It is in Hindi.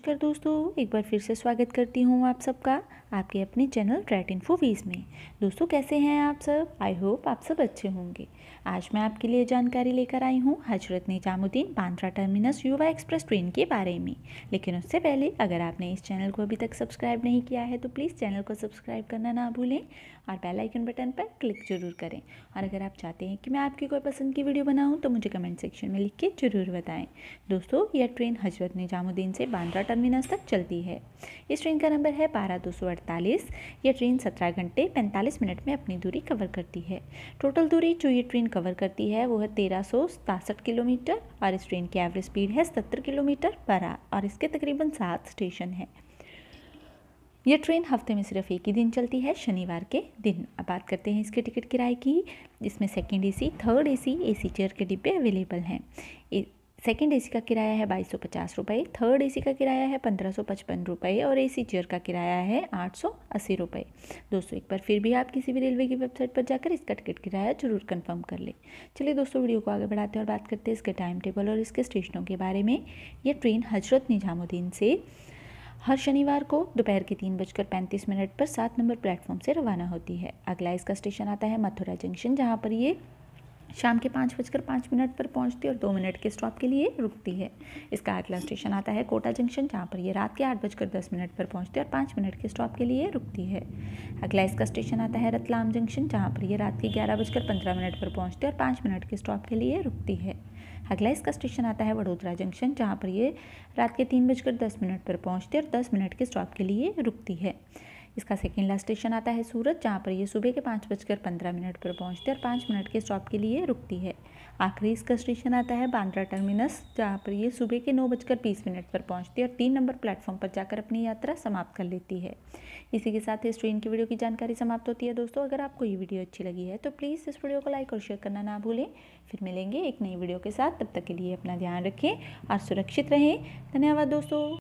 नमस्कार दोस्तों एक बार फिर से स्वागत करती हूँ आप सबका आपके अपने चैनल ट्रैट इन में दोस्तों कैसे हैं आप सब आई होप आप सब अच्छे होंगे आज मैं आपके लिए जानकारी लेकर आई हूँ Hazrat Nizamuddin Bandra terminus Yuva express train के बारे में लेकिन उससे पहले अगर आपने इस चैनल को अभी तक सब्सक्राइब नहीं किया है तो प्लीज़ चैनल को सब्सक्राइब करना ना भूलें और बेलाइकन बटन पर क्लिक जरूर करें और अगर आप चाहते हैं कि मैं आपकी कोई पसंद की वीडियो बनाऊँ तो मुझे कमेंट सेक्शन में लिख के ज़रूर बताएँ दोस्तों यह ट्रेन हजरत निजामुद्दीन से बांद्रा टर्मिनस तक चलती है इस ट्रेन का नंबर है बारह दो सौ अड़तालीस यह ट्रेन सत्रह घंटे पैंतालीस मिनट में अपनी दूरी कवर करती है टोटल दूरी जो ये ट्रेन कवर करती है वो है तेरह सौ सतासठ किलोमीटर और इस ट्रेन की एवरेज स्पीड है सत्तर किलोमीटर पर आर और इसके तकरीबन सात स्टेशन हैं यह ट्रेन हफ्ते में सिर्फ एक ही दिन चलती है शनिवार के दिन अब बात करते हैं इसके टिकट किराए की जिसमें second AC, third AC, AC chair के डिब्बे अवेलेबल हैं सेकेंड एसी का किराया है बाईस सौ पचास रुपये थर्ड एसी का किराया है पंद्रह सौ पचपन रुपये और एसी चेयर का किराया है आठ सौ अस्सी रुपये दोस्तों एक बार फिर भी आप किसी भी रेलवे की वेबसाइट पर जाकर इसका टिकट किराया जरूर कंफर्म कर लें चलिए दोस्तों वीडियो को आगे बढ़ाते हैं और बात करते हैं इसके टाइम टेबल और इसके स्टेशनों के बारे में यह ट्रेन हजरत निजामुद्दीन से हर शनिवार को दोपहर के तीन बजकर पैंतीस मिनट पर सात नंबर प्लेटफॉर्म से रवाना होती है अगला इसका स्टेशन आता है मथुरा जंक्शन जहाँ पर ये शाम के पाँच बजकर पाँच मिनट पर पहुंचती और दो मिनट के स्टॉप के लिए रुकती है इसका अगला स्टेशन आता है कोटा जंक्शन जहाँ पर यह रात के आठ बजकर दस मिनट पर पहुंचती और पाँच मिनट के स्टॉप के लिए रुकती है अगला इसका स्टेशन आता है रतलाम जंक्शन जहाँ पर यह रात के ग्यारह बजकर पंद्रह मिनट पर पहुंचती और पाँच मिनट के स्टॉप के लिए रुकती है अगला इसका स्टेशन आता है वडोदरा जंक्शन जहाँ पर ये रात के तीन बजकर दस मिनट पर पहुँचती और दस मिनट के स्टॉप के लिए रुकती है इसका सेकेंड लास्ट स्टेशन आता है सूरत जहाँ पर यह सुबह के पाँच बजकर पंद्रह मिनट पर पहुँचती है और पाँच मिनट के स्टॉप के लिए रुकती है आखिरी इसका स्टेशन आता है बांद्रा टर्मिनस जहाँ पर यह सुबह के नौ बजकर बीस मिनट पर पहुँचती है और तीन नंबर प्लेटफॉर्म पर जाकर अपनी यात्रा समाप्त कर लेती है इसी के साथ इस ट्रेन की वीडियो की जानकारी समाप्त होती है दोस्तों अगर आपको ये वीडियो अच्छी लगी है तो प्लीज़ इस वीडियो को लाइक और शेयर करना ना भूलें फिर मिलेंगे एक नई वीडियो के साथ तब तक के लिए अपना ध्यान रखें और सुरक्षित रहें धन्यवाद दोस्तों